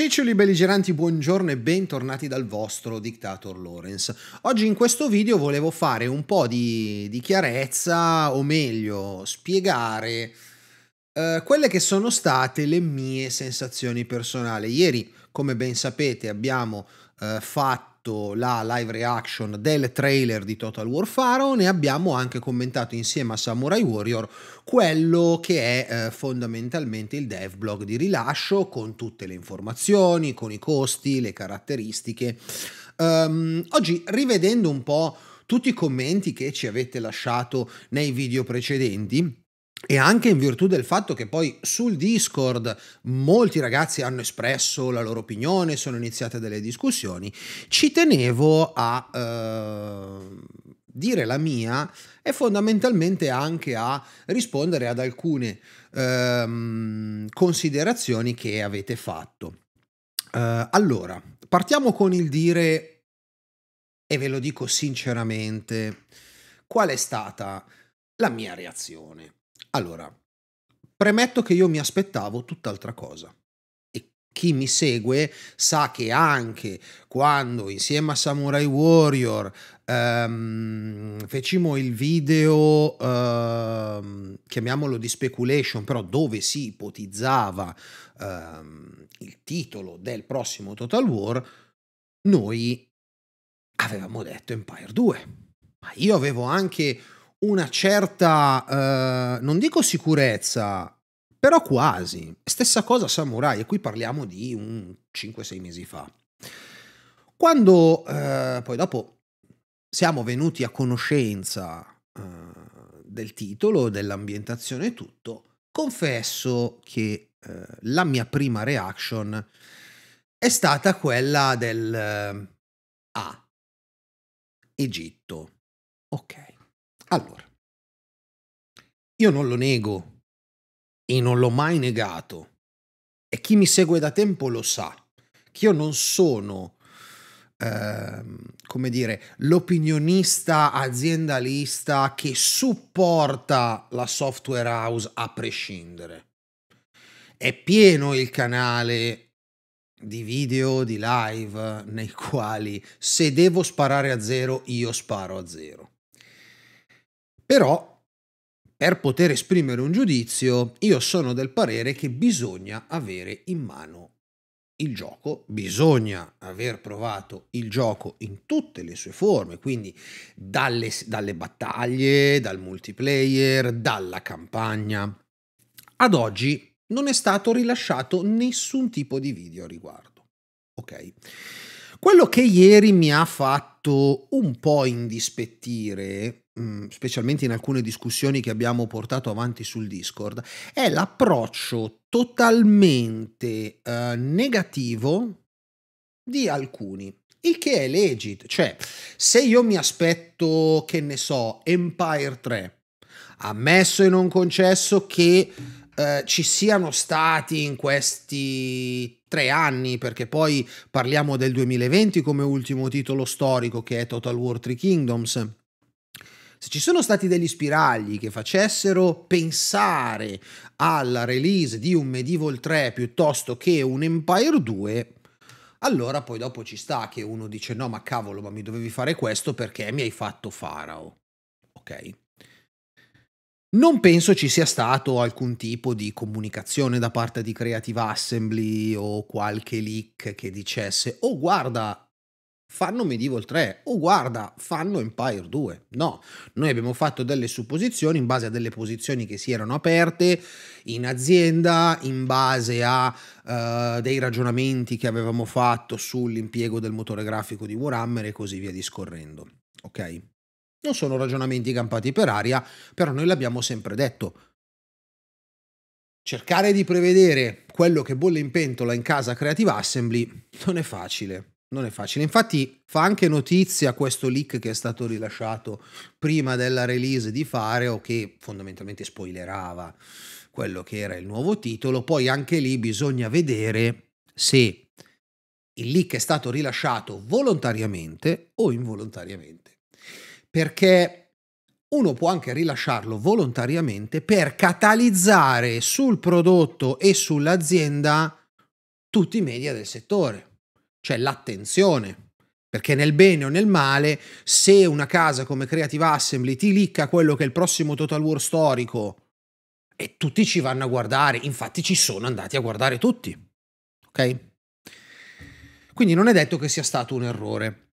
Cecoli belligeranti, buongiorno e bentornati dal vostro Dictator Lorenz. Oggi in questo video volevo fare un po' di, di chiarezza, o meglio, spiegare eh, quelle che sono state le mie sensazioni personali. Ieri, come ben sapete, abbiamo eh, fatto fatto la live reaction del trailer di Total War Pharaoh, e abbiamo anche commentato insieme a Samurai Warrior quello che è eh, fondamentalmente il dev blog di rilascio con tutte le informazioni, con i costi, le caratteristiche. Um, oggi rivedendo un po' tutti i commenti che ci avete lasciato nei video precedenti, e anche in virtù del fatto che poi sul Discord molti ragazzi hanno espresso la loro opinione, sono iniziate delle discussioni, ci tenevo a eh, dire la mia e fondamentalmente anche a rispondere ad alcune eh, considerazioni che avete fatto. Eh, allora, partiamo con il dire, e ve lo dico sinceramente, qual è stata la mia reazione allora, premetto che io mi aspettavo tutt'altra cosa. E chi mi segue sa che anche quando insieme a Samurai Warrior ehm, fecimo il video, ehm, chiamiamolo di speculation, però dove si ipotizzava ehm, il titolo del prossimo Total War, noi avevamo detto Empire 2. Ma io avevo anche una certa, eh, non dico sicurezza, però quasi. Stessa cosa Samurai, e qui parliamo di un 5-6 mesi fa. Quando eh, poi dopo siamo venuti a conoscenza eh, del titolo, dell'ambientazione e tutto, confesso che eh, la mia prima reaction è stata quella del eh, A. Egitto. Ok. Allora, io non lo nego e non l'ho mai negato e chi mi segue da tempo lo sa che io non sono, ehm, come dire, l'opinionista aziendalista che supporta la software house a prescindere. È pieno il canale di video, di live, nei quali se devo sparare a zero, io sparo a zero. Però per poter esprimere un giudizio, io sono del parere che bisogna avere in mano il gioco, bisogna aver provato il gioco in tutte le sue forme, quindi dalle, dalle battaglie, dal multiplayer, dalla campagna. Ad oggi non è stato rilasciato nessun tipo di video a riguardo. Ok? Quello che ieri mi ha fatto un po' indispettire Mm, specialmente in alcune discussioni che abbiamo portato avanti sul Discord, è l'approccio totalmente eh, negativo di alcuni. Il che è legit, cioè se io mi aspetto, che ne so, Empire 3, ammesso e non concesso che eh, ci siano stati in questi tre anni, perché poi parliamo del 2020 come ultimo titolo storico che è Total War 3 Kingdoms, se ci sono stati degli spiragli che facessero pensare alla release di un Medieval 3 piuttosto che un Empire 2, allora poi dopo ci sta che uno dice no ma cavolo ma mi dovevi fare questo perché mi hai fatto Farao. Ok? Non penso ci sia stato alcun tipo di comunicazione da parte di Creative Assembly o qualche leak che dicesse oh guarda fanno Medieval 3 o guarda, fanno Empire 2. No, noi abbiamo fatto delle supposizioni in base a delle posizioni che si erano aperte in azienda, in base a uh, dei ragionamenti che avevamo fatto sull'impiego del motore grafico di Warhammer e così via discorrendo. Ok? Non sono ragionamenti campati per aria, però noi l'abbiamo sempre detto. Cercare di prevedere quello che bolle in pentola in casa Creative Assembly non è facile non è facile. Infatti fa anche notizia questo leak che è stato rilasciato prima della release di Fareo che fondamentalmente spoilerava quello che era il nuovo titolo. Poi anche lì bisogna vedere se il leak è stato rilasciato volontariamente o involontariamente. Perché uno può anche rilasciarlo volontariamente per catalizzare sul prodotto e sull'azienda tutti i media del settore cioè l'attenzione. Perché nel bene o nel male, se una casa come Creative Assembly ti licca quello che è il prossimo Total War storico e tutti ci vanno a guardare, infatti ci sono andati a guardare tutti. Ok? Quindi non è detto che sia stato un errore.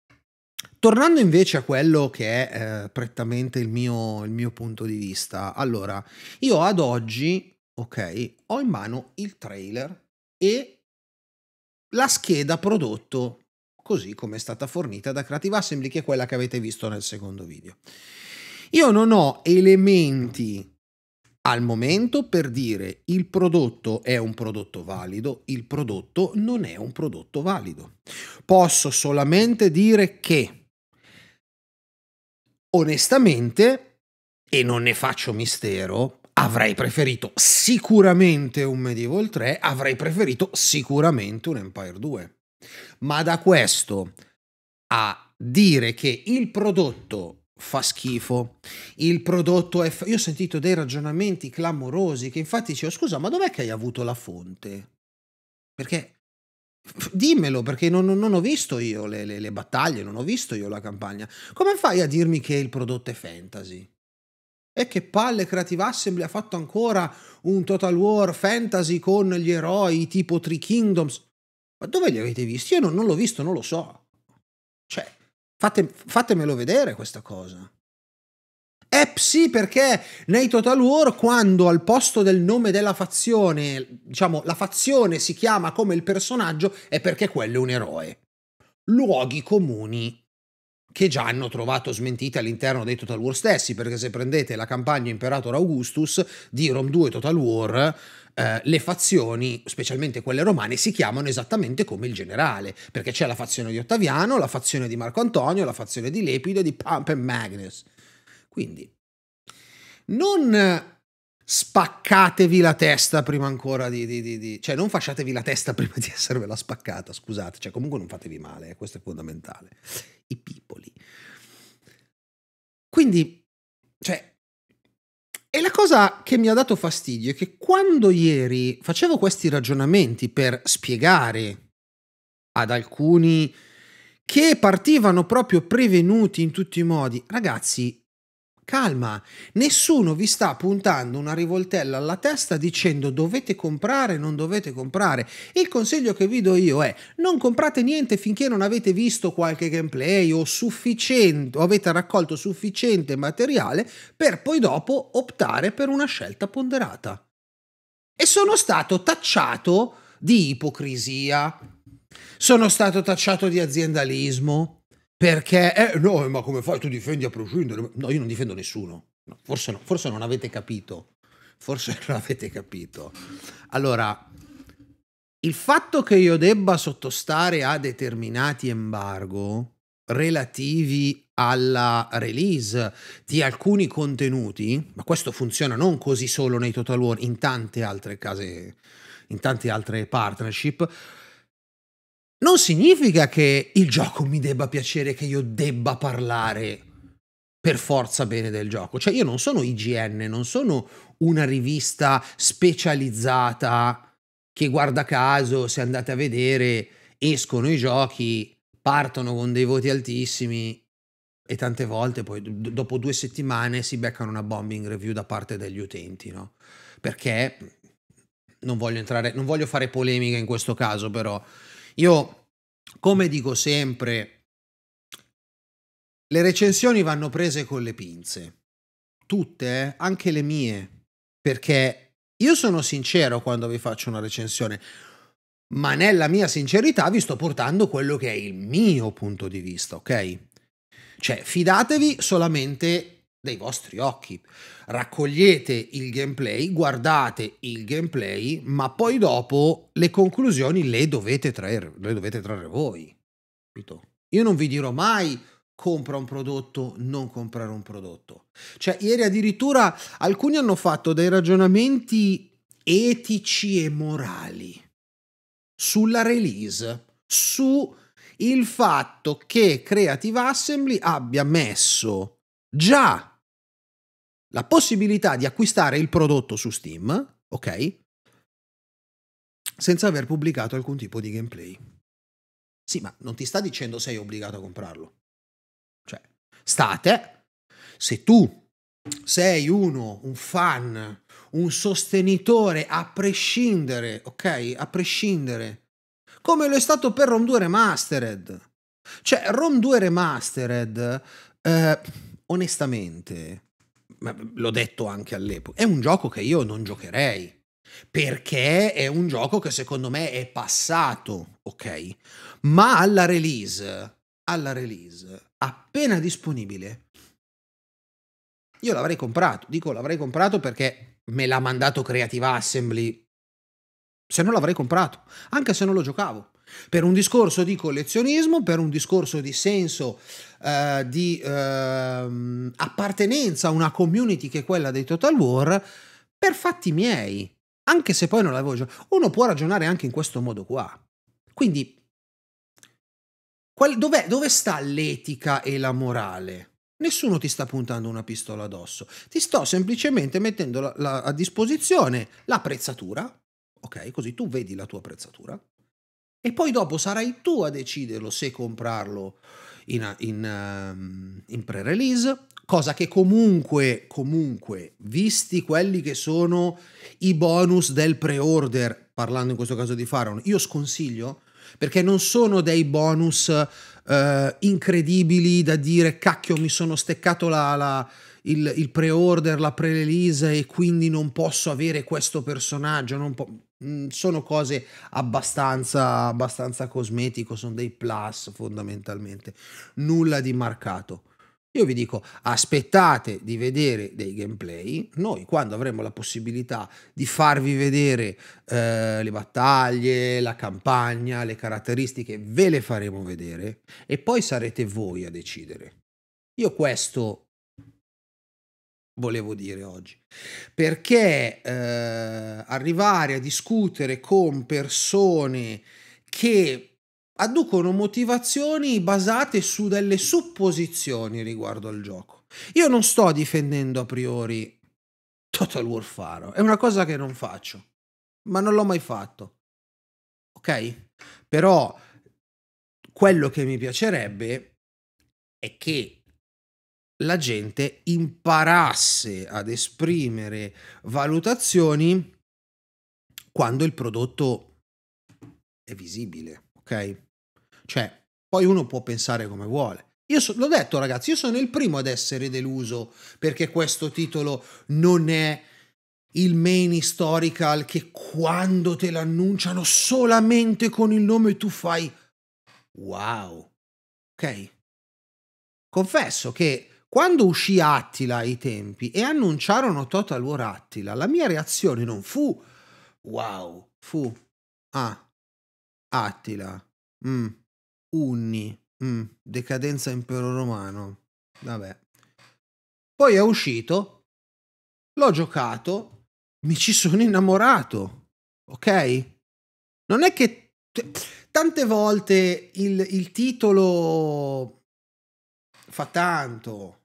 Tornando invece a quello che è eh, prettamente il mio, il mio punto di vista, allora, io ad oggi, ok, ho in mano il trailer e la scheda prodotto così come è stata fornita da Creative Assembly, che è quella che avete visto nel secondo video. Io non ho elementi al momento per dire il prodotto è un prodotto valido, il prodotto non è un prodotto valido. Posso solamente dire che onestamente, e non ne faccio mistero, Avrei preferito sicuramente un Medieval 3, avrei preferito sicuramente un Empire 2. Ma da questo a dire che il prodotto fa schifo, il prodotto è... Fa... Io ho sentito dei ragionamenti clamorosi che infatti dicevo scusa ma dov'è che hai avuto la fonte? Perché dimmelo perché non, non ho visto io le, le, le battaglie, non ho visto io la campagna. Come fai a dirmi che il prodotto è fantasy? E che palle Creative Assembly ha fatto ancora un Total War Fantasy con gli eroi tipo Three Kingdoms. Ma dove li avete visti? Io non, non l'ho visto, non lo so. Cioè, fate, fatemelo vedere questa cosa. Eh sì, perché nei Total War, quando al posto del nome della fazione, diciamo, la fazione si chiama come il personaggio, è perché quello è un eroe. Luoghi comuni che già hanno trovato smentite all'interno dei Total War stessi, perché se prendete la campagna Imperator Augustus di Rom 2 Total War, eh, le fazioni, specialmente quelle romane, si chiamano esattamente come il generale, perché c'è la fazione di Ottaviano, la fazione di Marco Antonio, la fazione di Lepido e di Pump and Magnus. Quindi non spaccatevi la testa prima ancora di, di, di, di, cioè non facciatevi la testa prima di esservela spaccata scusate cioè comunque non fatevi male eh, questo è fondamentale i pipoli quindi cioè e la cosa che mi ha dato fastidio è che quando ieri facevo questi ragionamenti per spiegare ad alcuni che partivano proprio prevenuti in tutti i modi ragazzi Calma, nessuno vi sta puntando una rivoltella alla testa dicendo dovete comprare, non dovete comprare. Il consiglio che vi do io è non comprate niente finché non avete visto qualche gameplay o, o avete raccolto sufficiente materiale per poi dopo optare per una scelta ponderata. E sono stato tacciato di ipocrisia, sono stato tacciato di aziendalismo, perché, eh, no, ma come fai? Tu difendi a prescindere? No, io non difendo nessuno. No, forse, no, forse non avete capito. Forse non avete capito. Allora, il fatto che io debba sottostare a determinati embargo relativi alla release di alcuni contenuti, ma questo funziona non così solo nei Total War, in tante altre case, in tante altre partnership, non significa che il gioco mi debba piacere, che io debba parlare per forza bene del gioco. Cioè io non sono IGN, non sono una rivista specializzata che guarda caso, se andate a vedere, escono i giochi, partono con dei voti altissimi e tante volte poi dopo due settimane si beccano una bombing review da parte degli utenti, no? Perché non voglio entrare, non voglio fare polemica in questo caso, però io, come dico sempre, le recensioni vanno prese con le pinze, tutte, eh? anche le mie, perché io sono sincero quando vi faccio una recensione, ma nella mia sincerità vi sto portando quello che è il mio punto di vista, ok? Cioè, fidatevi solamente dei vostri occhi. Raccogliete il gameplay, guardate il gameplay, ma poi dopo le conclusioni le dovete trarre, le dovete trarre voi. Io non vi dirò mai compra un prodotto, non comprare un prodotto. Cioè, ieri addirittura alcuni hanno fatto dei ragionamenti etici e morali sulla release, su il fatto che Creative Assembly abbia messo già la possibilità di acquistare il prodotto su Steam, ok? Senza aver pubblicato alcun tipo di gameplay. Sì, ma non ti sta dicendo sei obbligato a comprarlo. Cioè, state, se tu sei uno, un fan, un sostenitore a prescindere, ok? A prescindere. Come lo è stato per Rom 2 Remastered. Cioè, Rom 2 Remastered, eh, onestamente, ma l'ho detto anche all'epoca, è un gioco che io non giocherei. Perché è un gioco che secondo me è passato, ok? Ma alla release, alla release, appena disponibile, io l'avrei comprato. Dico l'avrei comprato perché me l'ha mandato Creative Assembly. Se no l'avrei comprato, anche se non lo giocavo per un discorso di collezionismo, per un discorso di senso eh, di eh, appartenenza a una community che è quella dei Total War, per fatti miei, anche se poi non l'avevo giocato. Uno può ragionare anche in questo modo qua. Quindi, qual- dove sta l'etica e la morale? Nessuno ti sta puntando una pistola addosso, ti sto semplicemente mettendo la, la, a disposizione l'apprezzatura, ok? Così tu vedi la tua apprezzatura, e poi dopo sarai tu a deciderlo se comprarlo in, in, ehm, in pre-release, cosa che comunque, comunque, visti quelli che sono i bonus del pre-order, parlando in questo caso di Pharaon, io sconsiglio perché non sono dei bonus eh, incredibili da dire cacchio mi sono steccato la, la, il, il pre-order, la pre-release e quindi non posso avere questo personaggio. Non po- Mhmm, sono cose abbastanza, abbastanza cosmetico, sono dei plus fondamentalmente, nulla di marcato. Io vi dico, aspettate di vedere dei gameplay, noi quando avremo la possibilità di farvi vedere eh, le battaglie, la campagna, le caratteristiche, ve le faremo vedere e poi sarete voi a decidere. Io questo volevo dire oggi. Perché eh, arrivare a discutere con persone che adducono motivazioni basate su delle supposizioni riguardo al gioco. Io non sto difendendo a priori Total War Faro, è una cosa che non faccio, ma non l'ho mai fatto. Ok? Però quello che mi piacerebbe è che la gente imparasse ad esprimere valutazioni quando il prodotto è visibile, ok? Cioè, poi uno può pensare come vuole. Io so, l'ho detto ragazzi, io sono il primo ad essere deluso perché questo titolo non è il main historical che quando te l'annunciano solamente con il nome tu fai wow. Ok? Confesso che quando uscì Attila ai tempi e annunciarono Total War Attila, la mia reazione non fu wow, fu ah, Attila, mm, Unni, mm, decadenza impero romano, vabbè. Poi è uscito, l'ho giocato, mi ci sono innamorato, ok? Non è che... Tante volte il, il titolo fa tanto,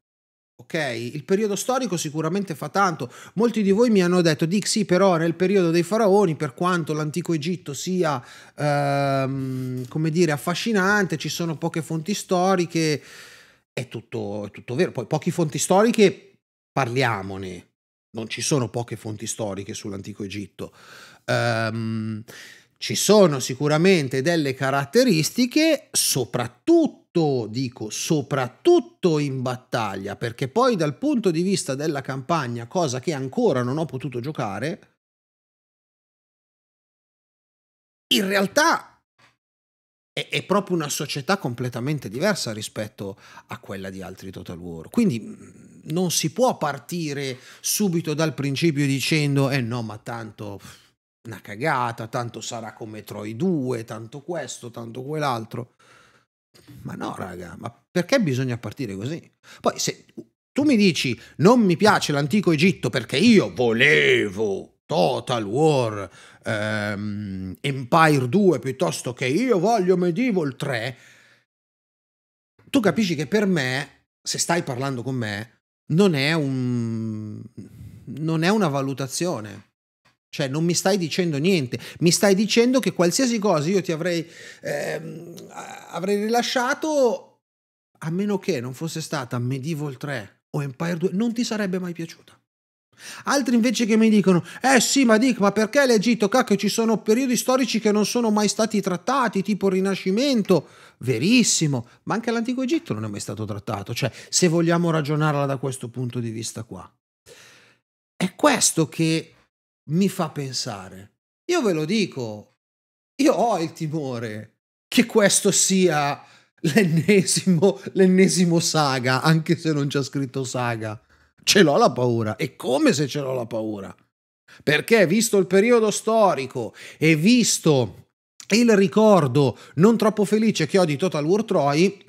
Ok, il periodo storico sicuramente fa tanto. Molti di voi mi hanno detto, Dick, sì, però nel periodo dei faraoni, per quanto l'antico Egitto sia, ehm, come dire, affascinante, ci sono poche fonti storiche, è tutto, è tutto vero. Poi poche fonti storiche, parliamone, non ci sono poche fonti storiche sull'antico Egitto. Ehm, ci sono sicuramente delle caratteristiche, soprattutto soprattutto, dico, soprattutto in battaglia, perché poi dal punto di vista della campagna, cosa che ancora non ho potuto giocare, in realtà è, è proprio una società completamente diversa rispetto a quella di altri Total War. Quindi mm, non si può partire subito dal principio dicendo, eh no, ma tanto una cagata, tanto sarà come Troy 2, tanto questo, tanto quell'altro. Ma no, raga, ma perché bisogna partire così? Poi se tu mi dici non mi piace l'antico Egitto perché io volevo Total War ehm, Empire 2 piuttosto che io voglio Medieval 3, tu capisci che per me, se stai parlando con me, non è, un, non è una valutazione cioè non mi stai dicendo niente, mi stai dicendo che qualsiasi cosa io ti avrei, ehm, avrei rilasciato, a meno che non fosse stata Medieval 3 o Empire 2, non ti sarebbe mai piaciuta. Altri invece che mi dicono, eh sì, ma Dick, ma perché l'Egitto? Cacchio, ci sono periodi storici che non sono mai stati trattati, tipo il Rinascimento. Verissimo, ma anche l'Antico Egitto non è mai stato trattato. Cioè, se vogliamo ragionarla da questo punto di vista qua. È questo che mi fa pensare. Io ve lo dico, io ho il timore che questo sia l'ennesimo, l'ennesimo saga, anche se non c'è scritto saga. Ce l'ho la paura, e come se ce l'ho la paura? Perché visto il periodo storico e visto il ricordo non troppo felice che ho di Total War Troy,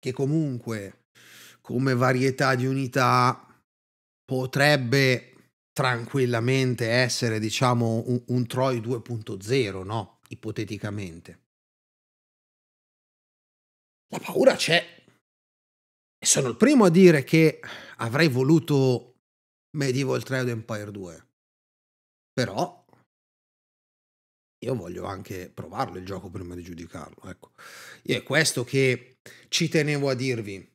che comunque come varietà di unità potrebbe tranquillamente essere, diciamo, un, un Troy 2.0, no? Ipoteticamente. La paura c'è. E sono il primo a dire che avrei voluto Medieval 3 o Empire 2. Però io voglio anche provarlo il gioco prima di giudicarlo, ecco. E è questo che ci tenevo a dirvi.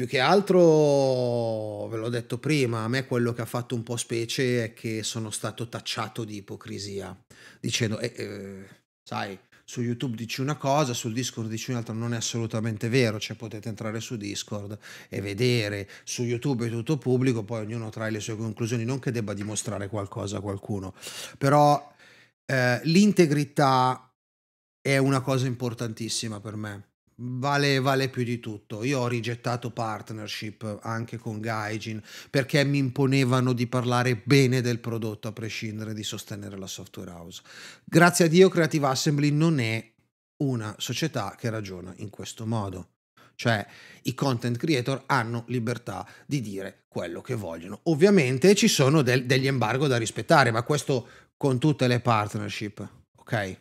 Più che altro, ve l'ho detto prima, a me quello che ha fatto un po' specie è che sono stato tacciato di ipocrisia, dicendo, eh, eh, sai, su YouTube dici una cosa, sul Discord dici un'altra, non è assolutamente vero, cioè potete entrare su Discord e vedere, su YouTube è tutto pubblico, poi ognuno trae le sue conclusioni, non che debba dimostrare qualcosa a qualcuno, però eh, l'integrità è una cosa importantissima per me, Vale, vale, più di tutto. Io ho rigettato partnership anche con Gaijin perché mi imponevano di parlare bene del prodotto a prescindere di sostenere la software house. Grazie a Dio Creative Assembly non è una società che ragiona in questo modo. Cioè i content creator hanno libertà di dire quello che vogliono. Ovviamente ci sono del, degli embargo da rispettare, ma questo con tutte le partnership, ok?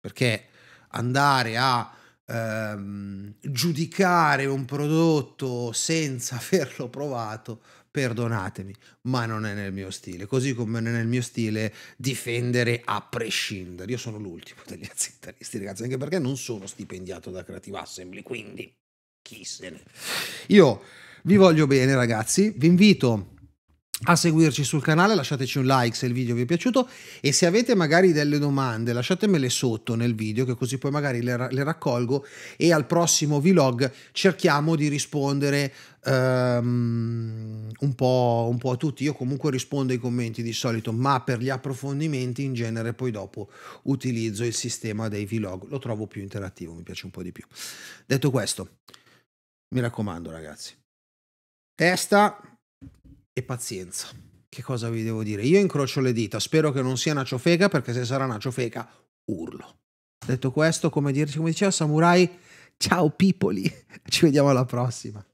Perché andare a ehm, giudicare un prodotto senza averlo provato, perdonatemi, ma non è nel mio stile, così come non è nel mio stile difendere a prescindere. Io sono l'ultimo degli aziendalisti, ragazzi, anche perché non sono stipendiato da Creative Assembly, quindi chi se ne. Io vi voglio bene, ragazzi, vi invito a seguirci sul canale, lasciateci un like se il video vi è piaciuto e se avete magari delle domande lasciatemele sotto nel video che così poi magari le, le raccolgo e al prossimo vlog cerchiamo di rispondere um, un, po', un po' a tutti. Io comunque rispondo ai commenti di solito, ma per gli approfondimenti in genere poi dopo utilizzo il sistema dei vlog, lo trovo più interattivo, mi piace un po' di più. Detto questo, mi raccomando ragazzi, testa e pazienza. Che cosa vi devo dire? Io incrocio le dita, spero che non sia una ciofeca perché se sarà una ciofeca urlo. Detto questo, come, dire, come diceva Samurai, ciao pipoli, ci vediamo alla prossima.